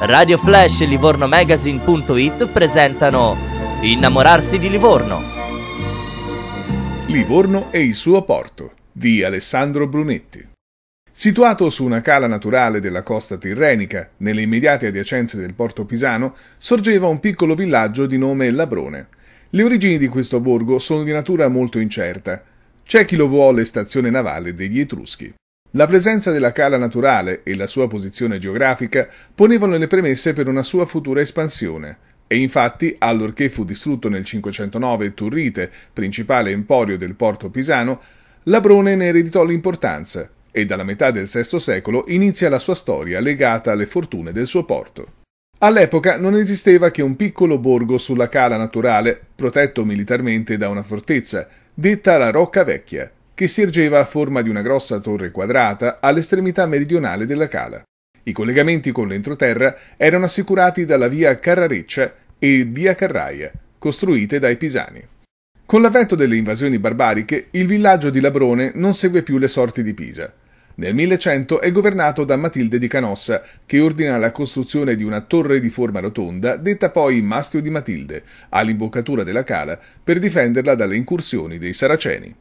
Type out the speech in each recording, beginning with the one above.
Radio Flash e Magazine.it presentano Innamorarsi di Livorno. Livorno e il suo porto di Alessandro Brunetti. Situato su una cala naturale della costa tirrenica, nelle immediate adiacenze del porto pisano, sorgeva un piccolo villaggio di nome Labrone. Le origini di questo borgo sono di natura molto incerta. C'è chi lo vuole stazione navale degli Etruschi. La presenza della cala naturale e la sua posizione geografica ponevano le premesse per una sua futura espansione, e infatti, allorché fu distrutto nel 509 Turrite, principale emporio del porto pisano, Labrone ne ereditò l'importanza e dalla metà del VI secolo inizia la sua storia legata alle fortune del suo porto. All'epoca non esisteva che un piccolo borgo sulla cala naturale, protetto militarmente da una fortezza, detta la Rocca Vecchia, che si ergeva a forma di una grossa torre quadrata all'estremità meridionale della cala. I collegamenti con l'entroterra erano assicurati dalla via Carrareccia e via Carraia, costruite dai Pisani. Con l'avvento delle invasioni barbariche, il villaggio di Labrone non segue più le sorti di Pisa. Nel 1100 è governato da Matilde di Canossa, che ordina la costruzione di una torre di forma rotonda, detta poi Mastio di Matilde, all'imboccatura della cala, per difenderla dalle incursioni dei saraceni.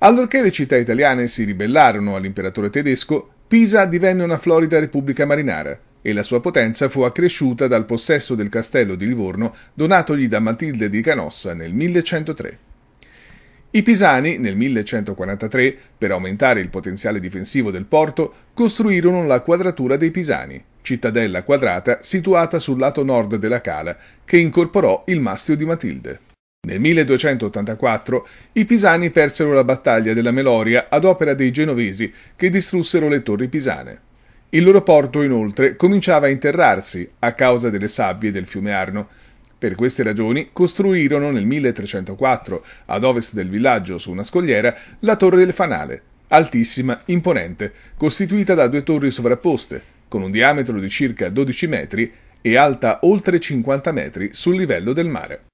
Allorché le città italiane si ribellarono all'imperatore tedesco, Pisa divenne una florida repubblica marinara e la sua potenza fu accresciuta dal possesso del castello di Livorno donatogli da Matilde di Canossa nel 1103. I pisani, nel 1143, per aumentare il potenziale difensivo del porto, costruirono la quadratura dei Pisani, cittadella quadrata situata sul lato nord della cala, che incorporò il mastio di Matilde. Nel 1284 i Pisani persero la battaglia della Meloria ad opera dei genovesi che distrussero le torri pisane. Il loro porto inoltre cominciava a interrarsi a causa delle sabbie del fiume Arno. Per queste ragioni costruirono nel 1304, ad ovest del villaggio su una scogliera, la torre del fanale, altissima, imponente, costituita da due torri sovrapposte, con un diametro di circa 12 metri e alta oltre 50 metri sul livello del mare.